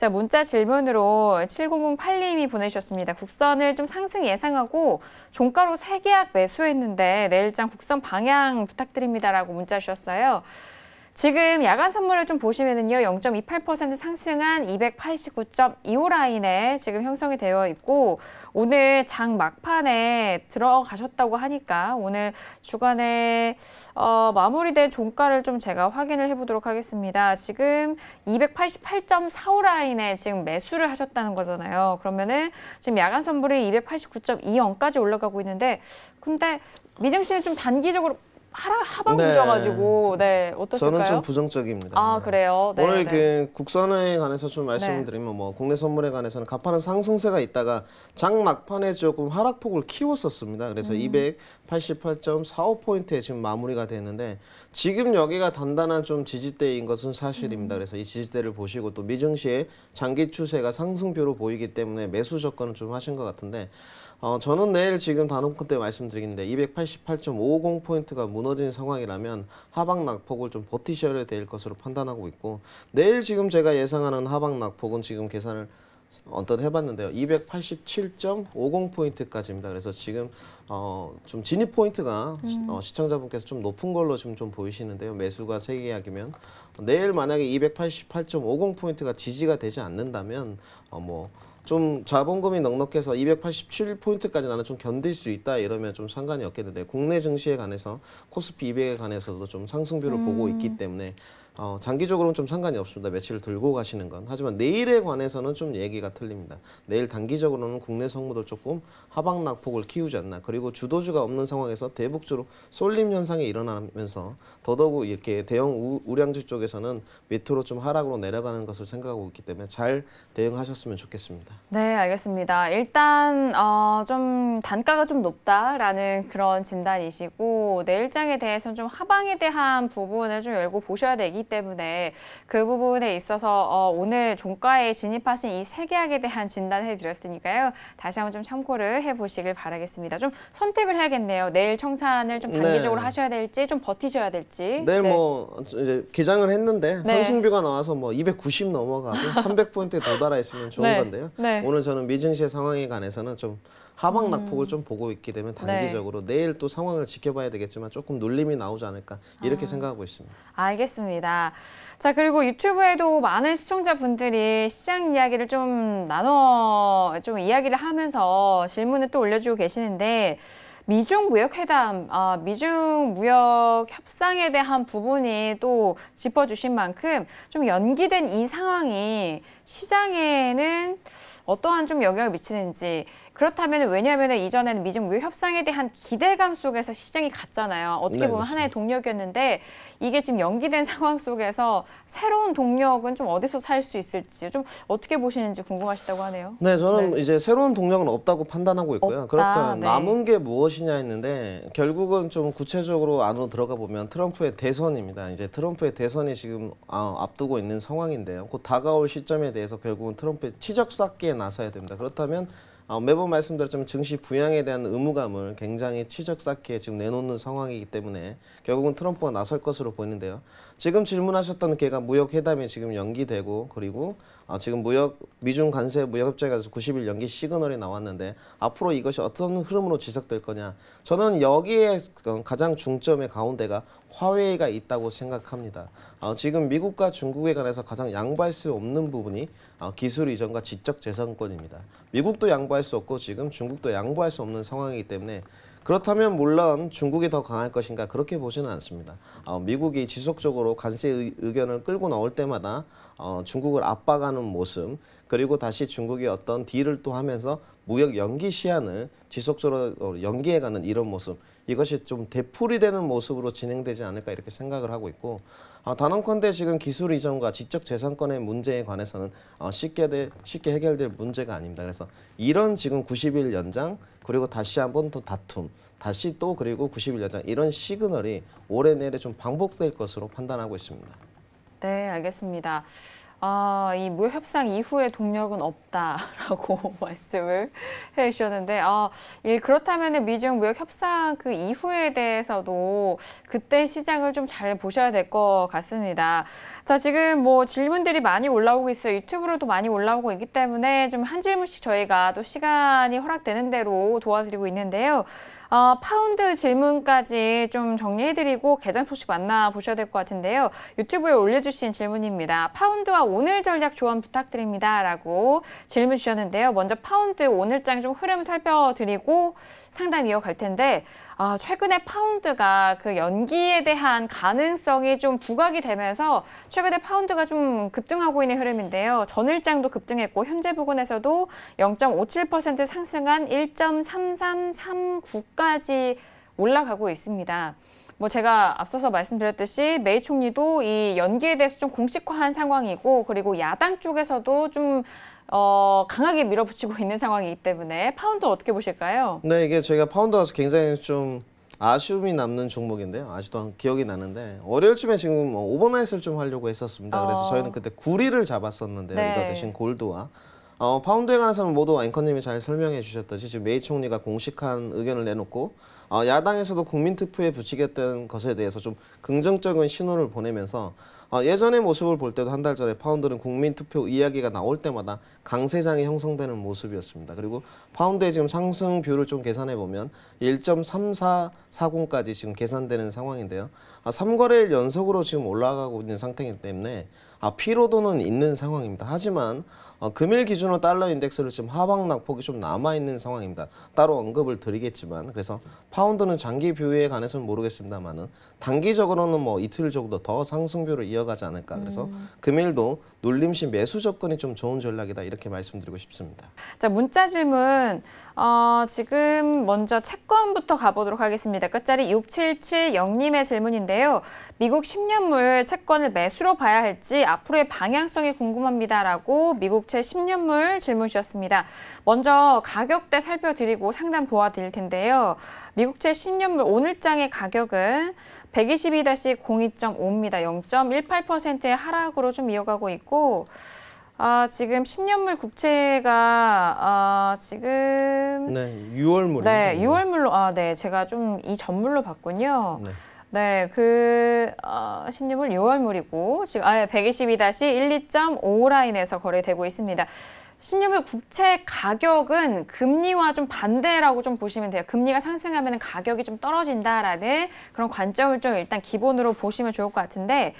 자, 문자 질문으로 7008님이 보내주셨습니다. 국선을 좀 상승 예상하고 종가로 세계약 매수했는데 내일장 국선 방향 부탁드립니다라고 문자 주셨어요. 지금 야간 선물을 좀 보시면은요. 0.28% 상승한 289.25 라인에 지금 형성이 되어 있고 오늘 장 막판에 들어가셨다고 하니까 오늘 주간에 어, 마무리된 종가를 좀 제가 확인을 해 보도록 하겠습니다. 지금 288.45 라인에 지금 매수를 하셨다는 거잖아요. 그러면은 지금 야간 선물이 289.20까지 올라가고 있는데 근데 미증 씨는 좀 단기적으로 하라 하방 네. 주셔가지고 네 어떠실까요? 저는 좀 부정적입니다. 아 그래요. 네, 오늘 네. 그 국선에 관해서 좀 말씀드리면 뭐 국내 선물에 관해서는 가판은 상승세가 있다가 장 막판에 조금 하락폭을 키웠었습니다. 그래서 음. 288.45 포인트에 지금 마무리가 됐는데 지금 여기가 단단한 좀 지지대인 것은 사실입니다. 음. 그래서 이 지지대를 보시고 또 미증시의 장기 추세가 상승표로 보이기 때문에 매수 접근을 좀 하신 것 같은데 어, 저는 내일 지금 단원권 때 말씀드리는데 288.50 포인트가 무너진 상황이라면 하방 낙폭을 좀 버티셔야 될 것으로 판단하고 있고 내일 지금 제가 예상하는 하방 낙폭은 지금 계산을 언뜻 해봤는데요. 287.50포인트까지입니다. 그래서 지금 어, 좀 진입 포인트가 시, 음. 어, 시청자분께서 좀 높은 걸로 지금 좀 보이시는데요. 매수가 세개약이면 내일 만약에 288.50포인트가 지지가 되지 않는다면 어, 뭐좀 자본금이 넉넉해서 287포인트까지 나는 좀 견딜 수 있다 이러면 좀 상관이 없겠는데 국내 증시에 관해서 코스피 200에 관해서도 좀 상승비를 음. 보고 있기 때문에 어, 장기적으로는 좀 상관이 없습니다. 며칠을 들고 가시는 건. 하지만 내일에 관해서는 좀 얘기가 틀립니다. 내일 단기적으로는 국내 성무도 조금 하방낙폭을 키우지 않나. 그리고 주도주가 없는 상황에서 대북주로 쏠림 현상이 일어나면서 더더욱 이렇게 대형 우, 량주 쪽에서는 밑으로 좀 하락으로 내려가는 것을 생각하고 있기 때문에 잘 대응하셨으면 좋겠습니다. 네, 알겠습니다. 일단 어, 좀 단가가 좀 높다라는 그런 진단이시고 내일장에 대해서는 좀 하방에 대한 부분을 좀 열고 보셔야 되기 때문에 그 부분에 있어서 어, 오늘 종가에 진입하신 이세 계약에 대한 진단을 해드렸으니까요. 다시 한번 좀 참고를 해보시길 바라겠습니다. 좀 선택을 해야겠네요. 내일 청산을 좀 단기적으로 네. 하셔야 될지 좀 버티셔야 될지. 내일 네. 뭐 이제 개장을 했는데 네. 상승비가 나와서 뭐 290 넘어가고 300포인트 도달하였으면 좋은 네. 건데요. 네. 오늘 저는 미증시의 상황에 관해서는 좀 하방 낙폭을 음. 좀 보고 있게 되면 네. 단기적으로 네. 내일 또 상황을 지켜봐야 되겠지만 조금 놀림이 나오지 않을까 이렇게 아. 생각하고 있습니다. 알겠습니다. 자 그리고 유튜브에도 많은 시청자분들이 시장 이야기를 좀 나눠 좀 이야기를 하면서 질문을 또 올려주고 계시는데 미중 무역 회담, 아, 미중 무역 협상에 대한 부분이 또 짚어주신 만큼 좀 연기된 이 상황이 시장에는 어떠한 좀 영향을 미치는지 그렇다면 왜냐하면 이전에는 미중 무역 협상에 대한 기대감 속에서 시장이 갔잖아요. 어떻게 네, 보면 네, 하나의 동력이었는데 이게 지금 연기된 상황 속에서 새로운 동력은 좀 어디서 살 수 있을지 좀 어떻게 보시는지 궁금하시다고 하네요. 네, 저는 네. 이제 새로운 동력은 없다고 판단하고 있고요. 없다, 그렇다 네. 남은 게 무엇이냐 했는데 결국은 좀 구체적으로 안으로 들어가 보면 트럼프의 대선입니다. 이제 트럼프의 대선이 지금 아, 앞두고 있는 상황인데요. 곧 다가올 시점에 대해서 결국은 트럼프의 치적 쌓기에 나서야 됩니다. 그렇다면 어, 매번 말씀드렸지만 증시 부양에 대한 의무감을 굉장히 치적 쌓기에 지금 내놓는 상황이기 때문에 결국은 트럼프가 나설 것으로 보이는데요. 지금 질문하셨던 걔가 무역 회담이 지금 연기되고 그리고 아, 지금 무역 미중 간세 무역 협정에 대해서 90일 연기 시그널이 나왔는데 앞으로 이것이 어떤 흐름으로 지속될 거냐. 저는 여기에 가장 중점의 가운데가 화웨이가 있다고 생각합니다. 어, 지금 미국과 중국에 관해서 가장 양보할 수 없는 부분이 어, 기술 이전과 지적 재산권입니다. 미국도 양보할 수 없고 지금 중국도 양보할 수 없는 상황이기 때문에 그렇다면 물론 중국이 더 강할 것인가 그렇게 보지는 않습니다. 어, 미국이 지속적으로 관세 의견을 끌고 나올 때마다 어, 중국을 압박하는 모습 그리고 다시 중국이 어떤 딜을 또 하면서 무역 연기 시한을 지속적으로 연기해가는 이런 모습 이것이 좀 되풀이되는 모습으로 진행되지 않을까 이렇게 생각을 하고 있고 아, 단언컨대 지금 기술 이전과 지적 재산권의 문제에 관해서는 어, 쉽게 되, 쉽게 해결될 문제가 아닙니다. 그래서 이런 지금 90일 연장 그리고 다시 한번 더 다툼 다시 또 그리고 90일 연장 이런 시그널이 올해 내내 좀 반복될 것으로 판단하고 있습니다. 네, 알겠습니다. 아, 이 무역 협상 이후에 동력은 없다라고 말씀을 해 주셨는데, 아, 예, 그렇다면 미중 무역 협상 그 이후에 대해서도 그때 시장을 좀 잘 보셔야 될 것 같습니다. 자, 지금 뭐 질문들이 많이 올라오고 있어요. 유튜브로도 많이 올라오고 있기 때문에 좀 한 질문씩 저희가 또 시간이 허락되는 대로 도와드리고 있는데요. 어, 파운드 질문까지 좀 정리해드리고 개장 소식 만나보셔야 될 것 같은데요. 유튜브에 올려주신 질문입니다. 파운드와 오늘 전략 조언 부탁드립니다. 라고 질문 주셨는데요. 먼저 파운드 오늘장 좀 흐름 살펴드리고 상담 이어갈 텐데 아, 최근에 파운드가 그 연기에 대한 가능성이 좀 부각이 되면서 최근에 파운드가 좀 급등하고 있는 흐름인데요. 전일장도 급등했고 현재 부근에서도 0.57% 상승한 1.3339까지 올라가고 있습니다. 뭐 제가 앞서서 말씀드렸듯이 메이 총리도 이 연기에 대해서 좀 공식화한 상황이고 그리고 야당 쪽에서도 좀 어, 강하게 밀어붙이고 있는 상황이기 때문에 파운드 어떻게 보실까요? 네, 이게 저희가 파운드가서 굉장히 좀 아쉬움이 남는 종목인데요. 아직도 기억이 나는데 월요일쯤에 지금 뭐 오버나잇을 좀 하려고 했었습니다. 그래서 어. 저희는 그때 구리를 잡았었는데요. 네. 이거 대신 골드와 어, 파운드에 관해서는 모두 앵커님이 잘 설명해 주셨듯이 지금 메이 총리가 공식한 의견을 내놓고 어, 야당에서도 국민투표에 부치겠다는 것에 대해서 좀 긍정적인 신호를 보내면서 어, 예전의 모습을 볼 때도 한 달 전에 파운드는 국민투표 이야기가 나올 때마다 강세장이 형성되는 모습이었습니다. 그리고 파운드의 지금 상승뷰를 좀 계산해 보면 1.3440까지 지금 계산되는 상황인데요. 아, 3거래일 연속으로 지금 올라가고 있는 상태이기 때문에 아, 피로도는 있는 상황입니다. 하지만 어, 금일 기준으로 달러 인덱스를 지금 하방 낙폭이 좀 남아있는 상황입니다. 따로 언급을 드리겠지만 그래서 파운드는 장기 뷰에 관해서는 모르겠습니다만은 단기적으로는 뭐 이틀 정도 더 상승뷰를 이어가지 않을까. 그래서 음. 금일도 놀림시 매수 접근이 좀 좋은 전략이다 이렇게 말씀드리고 싶습니다. 자 문자 질문 어, 지금 먼저 채권부터 가보도록 하겠습니다. 끝자리 6770님의 질문인데요. 미국 10년물 채권을 매수로 봐야 할지 앞으로의 방향성이 궁금합니다라고 미국 채 10년물 질문 주셨습니다. 먼저 가격대 살펴드리고 상담 도와드릴 텐데요. 미국 채 10년물 오늘장의 가격은 122-02.5입니다. 0.18%의 하락으로 좀 이어가고 있고 아, 지금 10년물 국채가 아, 지금 네, 6월물 네, 6월물로 아, 네, 제가 좀 이 전물로 봤군요. 네. 네, 그 어, 16일 6월물이고 지금 아예 122-12.5 라인에서 거래되고 있습니다. 16일 국채 가격은 금리와 좀 반대라고 좀 보시면 돼요. 금리가 상승하면 가격이 좀 떨어진다라는 그런 관점을 좀 일단 기본으로 보시면 좋을 것 같은데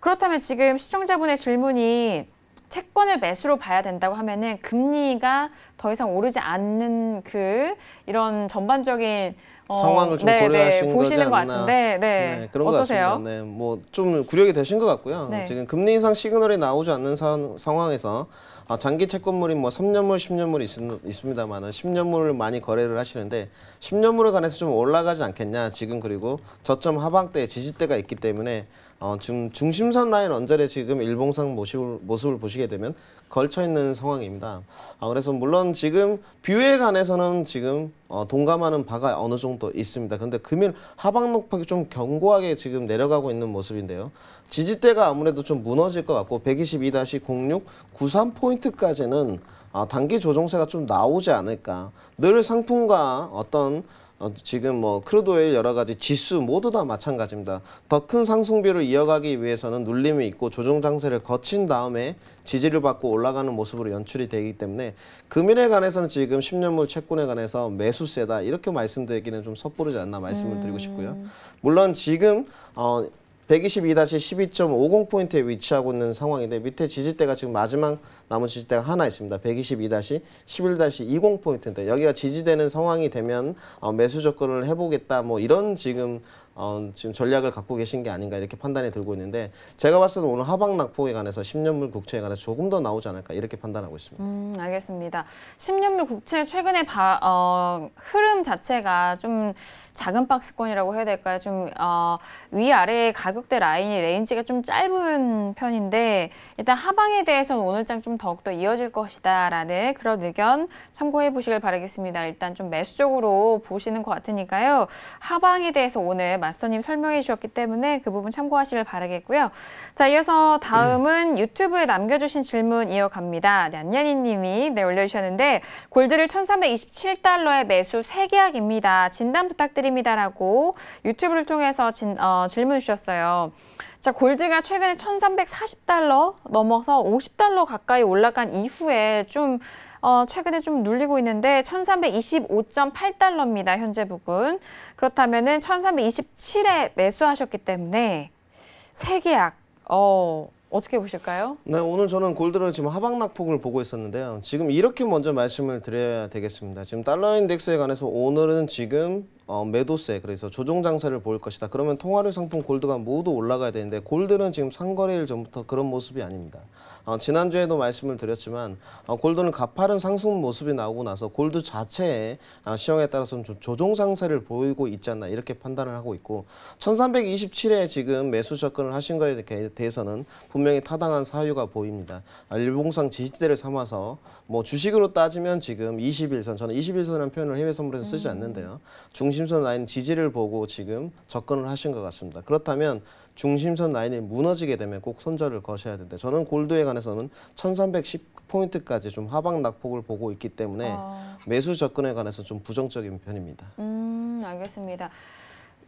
그렇다면 지금 시청자분의 질문이 채권을 매수로 봐야 된다고 하면은 금리가 더 이상 오르지 않는 그 이런 전반적인 어, 상황을 좀 네, 네 고려하신 네, 보시는 것 같은데 네. 네 그런 어떠세요? 것 같습니다. 네, 뭐좀 구력이 되신 것 같고요. 네. 지금 금리 인상 시그널이 나오지 않는 사, 상황에서 아, 장기 채권물이 뭐 3년물, 10년물이 있, 있습니다만은 10년물을 많이 거래를 하시는데 10년물에 관해서 좀 올라가지 않겠냐. 지금 그리고 저점 하방대 지지대가 있기 때문에 어, 지금 중심선 라인 언저리 지금 일봉상 모습을, 모습을 보시게 되면 걸쳐 있는 상황입니다. 어, 그래서 물론 지금 뷰에 관해서는 지금 어, 동감하는 바가 어느 정도 있습니다. 근데 금일 하방 높박이 좀 견고하게 지금 내려가고 있는 모습인데요. 지지대가 아무래도 좀 무너질 것 같고 122-0693 포인트까지는 어, 단기 조정세가 좀 나오지 않을까. 늘 상품과 어떤 어, 지금 뭐 크루도일 여러 가지 지수 모두 다 마찬가지입니다. 더 큰 상승비를 이어가기 위해서는 눌림이 있고 조정 장세를 거친 다음에 지지를 받고 올라가는 모습으로 연출이 되기 때문에 금일에 관해서는 지금 10년물 채권에 관해서 매수세다 이렇게 말씀드리기는 좀 섣부르지 않나 말씀을 음. 드리고 싶고요. 음. 물론 지금 어 122-12.50포인트에 위치하고 있는 상황인데 밑에 지지대가 지금 마지막 남은 지지대가 하나 있습니다. 122-11-20 포인트인데 여기가 지지되는 상황이 되면 어, 매수 접근을 해보겠다 뭐 이런 지금 어, 지금 전략을 갖고 계신 게 아닌가 이렇게 판단이 들고 있는데 제가 봤을 때 오늘 하방 낙폭에 관해서 10년물 국채에 관해서 조금 더 나오지 않을까 이렇게 판단하고 있습니다. 음, 알겠습니다. 10년물 국채 최근에 바, 어, 흐름 자체가 좀 작은 박스권이라고 해야 될까요? 좀 어, 위아래 가격대 라인이 레인지가 좀 짧은 편인데 일단 하방에 대해서는 오늘장 좀 더욱더 이어질 것이다라는 그런 의견 참고해 보시길 바라겠습니다. 일단 좀 매수 쪽으로 보시는 것 같으니까요. 하방에 대해서 오늘 마스터님 설명해 주셨기 때문에 그 부분 참고하시길 바라겠고요. 자, 이어서 다음은 네. 유튜브에 남겨주신 질문 이어갑니다. 네, 안연희 님이 네, 올려주셨는데 골드를 1327달러에 매수 세계약입니다 진단 부탁드립니다라고 유튜브를 통해서 진, 어, 질문 주셨어요. 자, 골드가 최근에 1340달러 넘어서 50달러 가까이 올라간 이후에 좀 어, 최근에 좀 눌리고 있는데 1325.8달러입니다. 현재 부분 그렇다면은 1327에 매수하셨기 때문에 세계약 어, 어떻게 보실까요? 네, 오늘 저는 골드를 지금 하방낙폭을 보고 있었는데요. 지금 이렇게 먼저 말씀을 드려야 되겠습니다. 지금 달러 인덱스에 관해서 오늘은 지금 어, 매도세 그래서 조정 장세를 보일 것이다. 그러면 통화류 상품 골드가 모두 올라가야 되는데 골드는 지금 상거래일 전부터 그런 모습이 아닙니다. 어, 지난주에도 말씀을 드렸지만 어, 골드는 가파른 상승 모습이 나오고 나서 골드 자체의 어, 시황에 따라서는 조정 상세를 보이고 있지 않나 이렇게 판단을 하고 있고 1327에 지금 매수 접근을 하신 거에 대해서는 분명히 타당한 사유가 보입니다. 아, 일봉상 지지대를 삼아서 뭐 주식으로 따지면 지금 21선 저는 21선이라는 표현을 해외 선물에서 쓰지 음. 않는데요. 중 중심선 라인 지지를 보고 지금 접근을 하신 것 같습니다. 그렇다면 중심선 라인이 무너지게 되면 꼭 손절을 거셔야 되는데 저는 골드에 관해서는 1310포인트까지 좀 하방 낙폭을 보고 있기 때문에 아... 매수 접근에 관해서 좀 부정적인 편입니다. 음, 알겠습니다.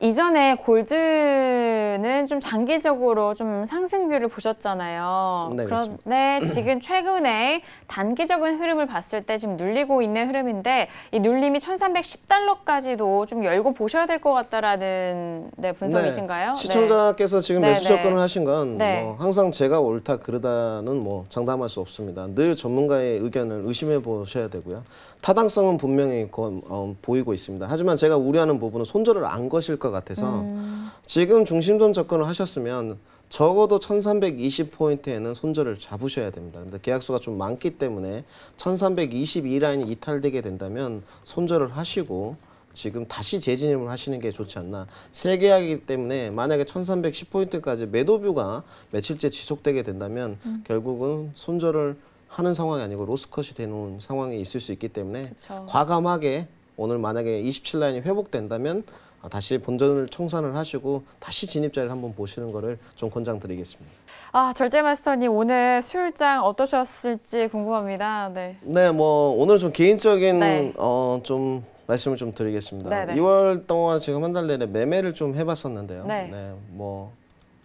이전에 골드는 좀 장기적으로 좀 상승률을 보셨잖아요. 네, 그런데 지금 최근에 단기적인 흐름을 봤을 때 지금 눌리고 있는 흐름인데 이 눌림이 1310달러까지도 좀 열고 보셔야 될 것 같다라는 네, 분석이신가요? 네. 네. 시청자께서 지금 매수 네, 네. 접근을 하신 건뭐 항상 제가 옳다 그르다는 뭐 장담할 수 없습니다. 늘 전문가의 의견을 의심해 보셔야 되고요. 타당성은 분명히 어, 보이고 있습니다. 하지만 제가 우려하는 부분은 손절을 안 거실 것것 같아서 음. 지금 중심선 접근을 하셨으면 적어도 1320포인트에는 손절을 잡으셔야 됩니다. 근데 계약수가 좀 많기 때문에 1322라인이 이탈되게 된다면 손절을 하시고 지금 다시 재진입을 하시는 게 좋지 않나. 세 계약이기 때문에 만약에 1310포인트까지 매도뷰가 며칠째 지속되게 된다면 음. 결국은 손절을 하는 상황이 아니고 로스컷이 되는 상황이 있을 수 있기 때문에 그쵸. 과감하게 오늘 만약에 27라인이 회복된다면 어, 다시 본전을 청산을 하시고 다시 진입자를 한번 보시는 거를 좀 권장드리겠습니다. 아 절제 마스터님 오늘 수요장 어떠셨을지 궁금합니다. 네. 네, 뭐 오늘 좀 개인적인 네. 어좀 말씀을 좀 드리겠습니다. 네네. 2월 동안 지금 한 달 내내 매매를 좀 해봤었는데요. 네. 네뭐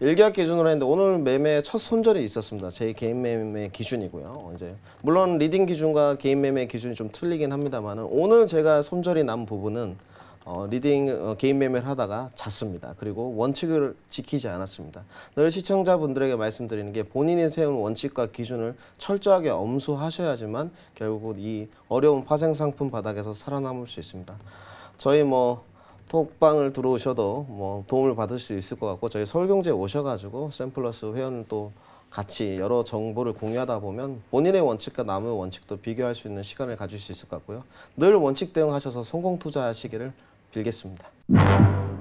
일계약 기준으로 했는데 오늘 매매 첫 손절이 있었습니다. 제 개인 매매 기준이고요. 어, 이제 물론 리딩 기준과 개인 매매 기준이 좀 틀리긴 합니다만 오늘 제가 손절이 난 부분은 어, 리딩 어, 개인 매매를 하다가 잤습니다. 그리고 원칙을 지키지 않았습니다. 늘 시청자분들에게 말씀드리는 게 본인이 세운 원칙과 기준을 철저하게 엄수하셔야지만 결국은 이 어려운 파생 상품 바닥에서 살아남을 수 있습니다. 저희 뭐 톡방을 들어오셔도 뭐 도움을 받을 수 있을 것 같고 저희 서울경제 오셔가지고 샘플러스 회원 또 같이 여러 정보를 공유하다 보면 본인의 원칙과 남의 원칙도 비교할 수 있는 시간을 가질 수 있을 것 같고요. 늘 원칙 대응하셔서 성공 투자하시기를 빌겠습니다.